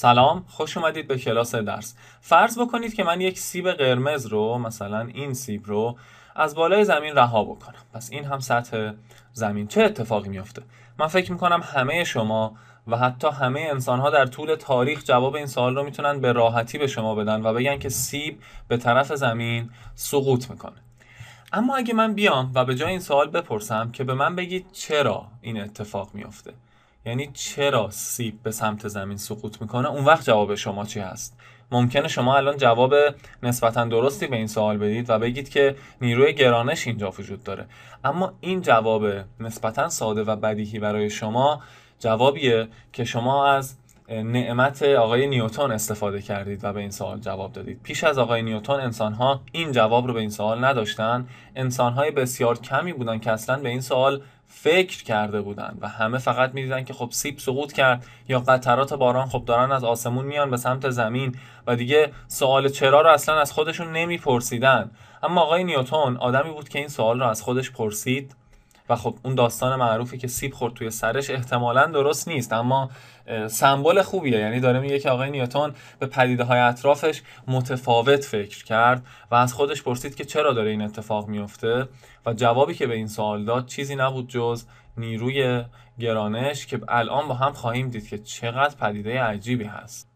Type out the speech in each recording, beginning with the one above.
سلام خوش اومدید به کلاس درس فرض بکنید که من یک سیب قرمز رو مثلا این سیب رو از بالای زمین رها بکنم پس این هم سطح زمین چه اتفاقی میافته؟ من فکر میکنم همه شما و حتی همه انسان ها در طول تاریخ جواب این سوال رو میتونن به راحتی به شما بدن و بگن که سیب به طرف زمین سقوط میکنه اما اگه من بیام و به جای این سوال بپرسم که به من بگید چرا این اتفاق میافته یعنی چرا سیب به سمت زمین سقوط میکنه اون وقت جواب شما چی هست ممکنه شما الان جواب نسبتا درستی به این سوال بدید و بگید که نیروی گرانش اینجا وجود داره اما این جواب نسبتا ساده و بدیهی برای شما جوابیه که شما از نعمت آقای نیوتن استفاده کردید و به این سوال جواب دادید پیش از آقای نیوتن ها این جواب رو به این سوال نداشتن های بسیار کمی بودن که اصلا به این سوال فکر کرده بودن و همه فقط میدیدن که خب سیب سقوط کرد یا قطرات باران خب دارن از آسمون میان به سمت زمین و دیگه سوال چرا رو اصلا از خودشون نمیپرسیدن اما آقای نیوتون آدمی بود که این سوال رو از خودش پرسید و خب اون داستان معروفی که سیب خورد توی سرش احتمالا درست نیست اما سمبل خوبیه یعنی داره میگه که آقای نیوتن به پدیده های اطرافش متفاوت فکر کرد و از خودش پرسید که چرا داره این اتفاق میفته و جوابی که به این سوال داد چیزی نبود جز نیروی گرانش که الان با هم خواهیم دید که چقدر پدیده عجیبی هست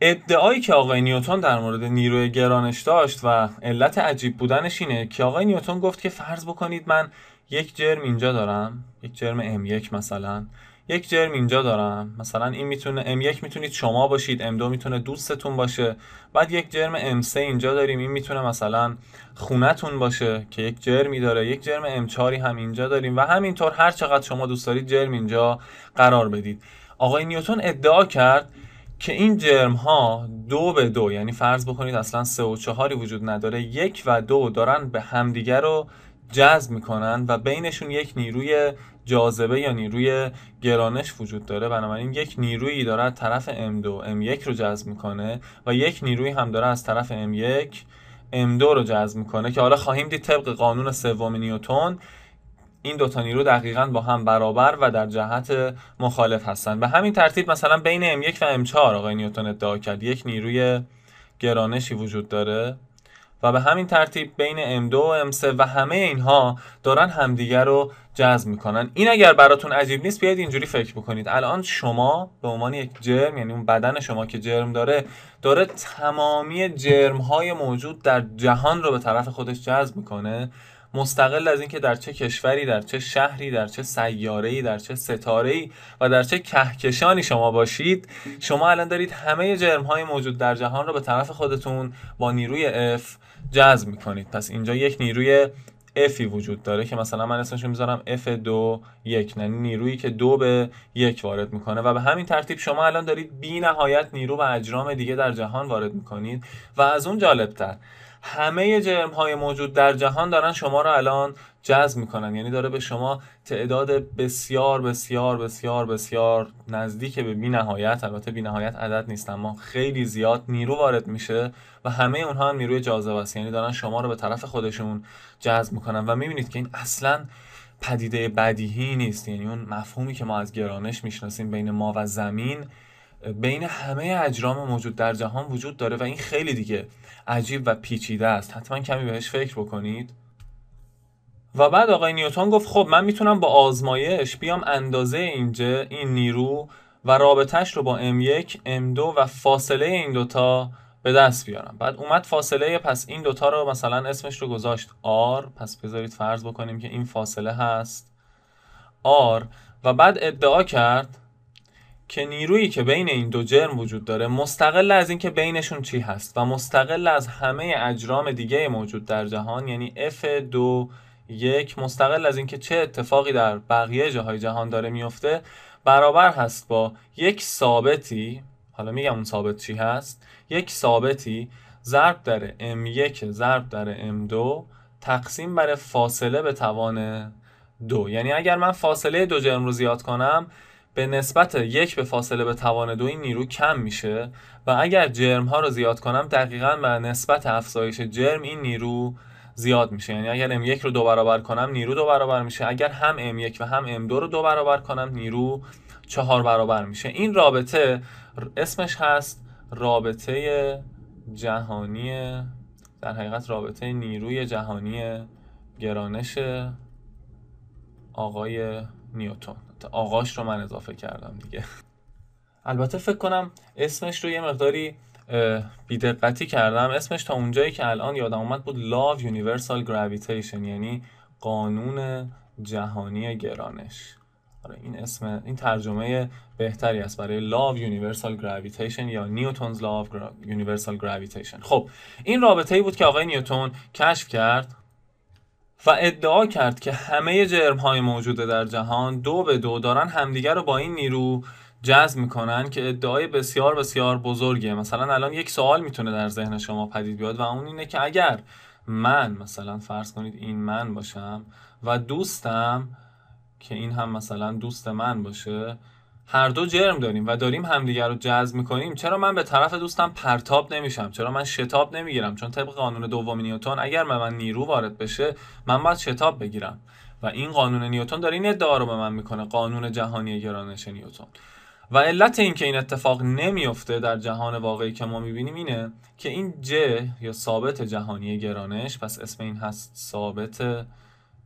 ادعایی که آقای نیوتن در مورد نیروی گرانش داشت و علت عجیب بودنش اینه که آقای نیوتن گفت که فرض بکنید من یک جرم اینجا دارم یک جرم M1 مثلا یک جرم اینجا دارم مثلا این میتونه M1 میتونید شما باشید M2 میتونه دوستتون باشه بعد یک جرم M3 اینجا داریم این میتونه مثلا خونتون باشه که یک جرمی داره یک جرم M4 هم اینجا داریم و همینطور هر چقدر شما دوست دارید جرم اینجا قرار بدید آقای نیوتون ادعا کرد که این جرم ها دو به دو یعنی فرض بکنید اصلا سه و چهاری وجود نداره یک و دو دارن به همدیگر رو جذب میکنن و بینشون یک نیروی جاذبه یا نیروی گرانش وجود داره بنابراین یک نیرویی داره از طرف M2 M1 رو جذب میکنه و یک نیروی هم داره از طرف M1 M2 رو جذب میکنه که حالا خواهیم دید طبق قانون سوم نیوتن این دوتا نیرو دقیقا با هم برابر و در جهت مخالف هستن به همین ترتیب مثلا بین M1 و M4 آقای نیوتن ادعا کرد یک نیروی گرانشی وجود داره و به همین ترتیب بین M2 و M3 و همه اینها دارن همدیگر رو جذب میکنن این اگر براتون عجیب نیست بیاید اینجوری فکر بکنید الان شما به عنوان یک جرم یعنی اون بدن شما که جرم داره داره تمامی جرم های موجود در جهان رو به طرف خودش جذب میکنه مستقل از اینکه در چه کشوری در چه شهری در چه سیاره در چه ستاره و در چه کهکشانی شما باشید شما الان دارید همه جرم های موجود در جهان رو به طرف خودتون با نیروی F جذب میکنید پس اینجا یک نیروی Fی وجود داره که مثلا من اسمش میذارم F2 یک یعنی نیرویی که دو به یک وارد میکنه و به همین ترتیب شما الان دارید بی نهایت نیرو و اجرام دیگه در جهان وارد میکنید و از اون جالبتر همه جرم های موجود در جهان دارن شما رو الان جذب میکنن یعنی داره به شما تعداد بسیار بسیار بسیار بسیار نزدیک به بی البته بی عدد نیست اما خیلی زیاد نیرو وارد میشه و همه اونها هم نیروی جاذبه است یعنی دارن شما رو به طرف خودشون جذب میکنن و میبینید که این اصلا پدیده بدیهی نیست یعنی اون مفهومی که ما از گرانش میشناسیم بین ما و زمین بین همه اجرام موجود در جهان وجود داره و این خیلی دیگه عجیب و پیچیده است حتما کمی بهش فکر بکنید و بعد آقای نیوتون گفت خب من میتونم با آزمایش بیام اندازه اینجا این نیرو و رابطهش رو با M1, M2 و فاصله این دوتا به دست بیارم بعد اومد فاصله پس این دوتا رو مثلا اسمش رو گذاشت R پس بذارید فرض بکنیم که این فاصله هست R و بعد ادعا کرد که نیرویی که بین این دو جرم وجود داره مستقل از اینکه بینشون چی هست و مستقل از همه اجرام دیگه موجود در جهان یعنی F 2 یک مستقل از اینکه چه اتفاقی در بقیه جاهای جهان داره میفته برابر هست با یک ثابتی حالا میگم اون ثابت چی هست یک ثابتی ضرب در m1 ضرب در m2 تقسیم بر فاصله به توان دو یعنی اگر من فاصله دو جرم رو زیاد کنم به نسبت یک به فاصله به توان دو این نیرو کم میشه و اگر جرم ها رو زیاد کنم دقیقا به نسبت افزایش جرم این نیرو زیاد میشه یعنی اگر M1 رو دو برابر کنم نیرو دو برابر میشه اگر هم M1 و هم M2 رو دو برابر کنم نیرو چهار برابر میشه این رابطه اسمش هست رابطه جهانی در حقیقت رابطه نیروی جهانی گرانش آقای نیوتون آقاش رو من اضافه کردم دیگه البته فکر کنم اسمش رو یه مقداری بیدقتی کردم اسمش تا اونجایی که الان یادم اومد بود Love Universal Gravitation یعنی قانون جهانی گرانش آره این اسم این ترجمه بهتری است برای Love Universal Gravitation یا نیوتونز Love Universal Gravitation خب این رابطه ای بود که آقای نیوتون کشف کرد و ادعا کرد که همه جرم های موجوده در جهان دو به دو دارن همدیگر رو با این نیرو جذب میکنن که ادعای بسیار بسیار بزرگیه مثلا الان یک سوال میتونه در ذهن شما پدید بیاد و اون اینه که اگر من مثلا فرض کنید این من باشم و دوستم که این هم مثلا دوست من باشه هر دو جرم داریم و داریم همدیگر رو جذب میکنیم چرا من به طرف دوستم پرتاب نمیشم چرا من شتاب نمیگیرم چون طبق قانون دوم نیوتن اگر به من نیرو وارد بشه من باید شتاب بگیرم و این قانون نیوتن داره این ادعا رو به من میکنه قانون جهانی گرانش نیوتن و علت اینکه این اتفاق نمیفته در جهان واقعی که ما میبینیم اینه که این ج یا ثابت جهانی گرانش پس اسم این هست ثابت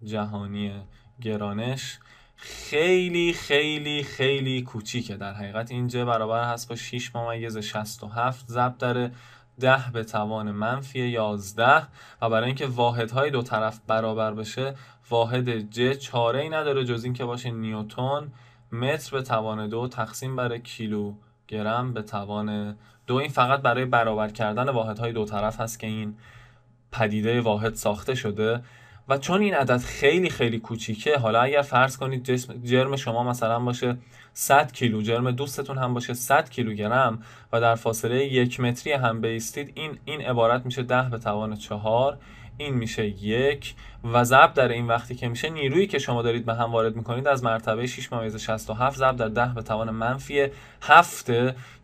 جهانی گرانش خیلی خیلی خیلی کوچیکه در حقیقت اینجا برابر هست با 6 ممیز 67 ضرب در 10 به توان منفی 11 و برای اینکه واحدهای دو طرف برابر بشه واحد ج چاره ای نداره جز اینکه باشه نیوتون متر به توان دو تقسیم بر گرم به توان دو این فقط برای برابر کردن واحدهای دو طرف هست که این پدیده واحد ساخته شده و چون این عدد خیلی خیلی کوچیکه حالا اگر فرض کنید جرم شما مثلا باشه 100 کیلو جرم دوستتون هم باشه 100 کیلوگرم و در فاصله یک متری هم بیستید این این عبارت میشه 10 به توان 4 این میشه یک و ضرب در این وقتی که میشه نیرویی که شما دارید به هم وارد میکنید از مرتبه 6 ممیز 67 ضرب در 10 به توان منفی 7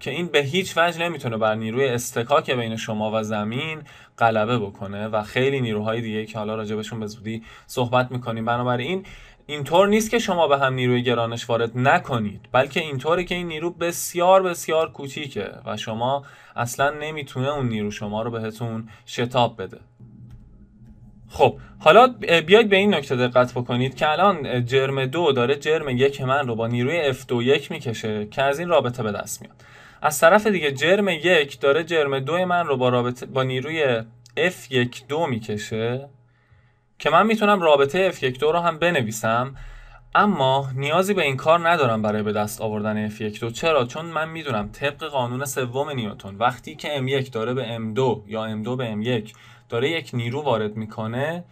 که این به هیچ وجه نمیتونه بر نیروی استکاک بین شما و زمین غلبه بکنه و خیلی نیروهای دیگه که حالا راجبشون به زودی صحبت میکنیم بنابراین اینطور نیست که شما به هم نیروی گرانش وارد نکنید بلکه اینطوره که این نیرو بسیار بسیار کوچیکه و شما اصلا نمیتونه اون نیرو شما رو بهتون شتاب بده خب حالا بیاید به این نکته دقت بکنید که الان جرم دو داره جرم یک من رو با نیروی f 21 میکشه که از این رابطه به دست میاد از طرف دیگه جرم یک داره جرم دو من رو با, رابطه با نیروی f 12 میکشه که من میتونم رابطه f 12 رو هم بنویسم اما نیازی به این کار ندارم برای به دست آوردن F1 چرا چون من میدونم طبق قانون سوم نیوتن وقتی که M1 داره به M2 یا M2 به M1 داره یک نیرو وارد میکنه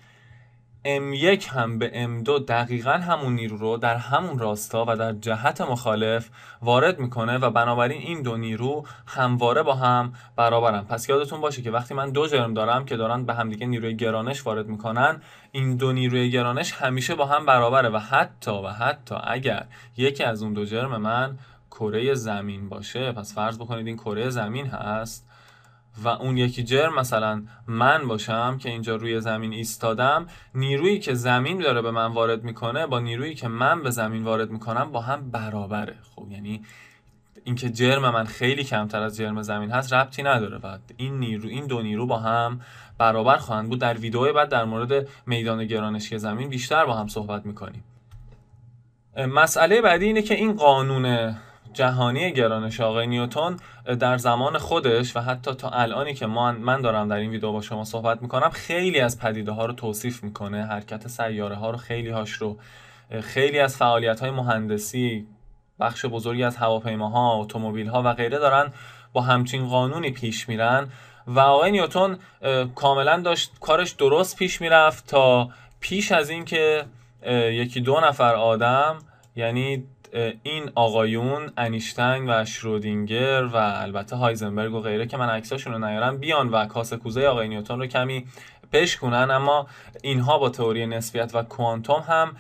M1 هم به M2 دقیقا همون نیرو رو در همون راستا و در جهت مخالف وارد میکنه و بنابراین این دو نیرو همواره با هم برابرن پس یادتون باشه که وقتی من دو جرم دارم که دارن به همدیگه نیروی گرانش وارد میکنن این دو نیروی گرانش همیشه با هم برابره و حتی و حتی اگر یکی از اون دو جرم من کره زمین باشه پس فرض بکنید این کره زمین هست و اون یکی جرم مثلا من باشم که اینجا روی زمین ایستادم نیرویی که زمین داره به من وارد میکنه با نیرویی که من به زمین وارد میکنم با هم برابره خب یعنی اینکه جرم من خیلی کمتر از جرم زمین هست ربطی نداره و این نیرو این دو نیرو با هم برابر خواهند بود در ویدیو بعد در مورد میدان گرانشی زمین بیشتر با هم صحبت میکنیم مسئله بعدی اینه که این قانون جهانی گرانش آقای نیوتون در زمان خودش و حتی تا الانی که من دارم در این ویدیو با شما صحبت میکنم خیلی از پدیده ها رو توصیف میکنه حرکت سیاره ها رو خیلی هاش رو خیلی از فعالیت های مهندسی بخش بزرگی از هواپیماها، اتومبیل ها و غیره دارن با همچین قانونی پیش میرن و آقای نیوتون کاملا داشت کارش درست پیش میرفت تا پیش از اینکه یکی دو نفر آدم یعنی این آقایون انیشتنگ و شرودینگر و البته هایزنبرگ و غیره که من عکساشون رو نیارم بیان و کاسه کوزه آقای نیوتن رو کمی پش کنن اما اینها با تئوری نسبیت و کوانتوم هم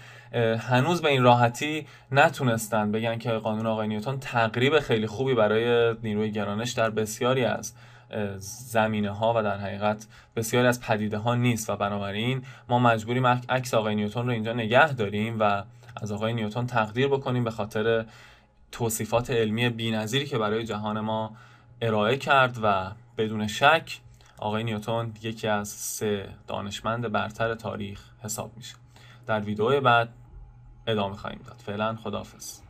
هنوز به این راحتی نتونستن بگن که قانون آقای نیوتن تقریب خیلی خوبی برای نیروی گرانش در بسیاری از زمینه ها و در حقیقت بسیاری از پدیده ها نیست و بنابراین ما مجبوریم عکس آقای نیوتن رو اینجا نگه داریم و از آقای نیوتن تقدیر بکنیم به خاطر توصیفات علمی بینظیری که برای جهان ما ارائه کرد و بدون شک آقای نیوتن یکی از سه دانشمند برتر تاریخ حساب میشه در ویدیو بعد ادامه خواهیم داد فعلا خداحافظ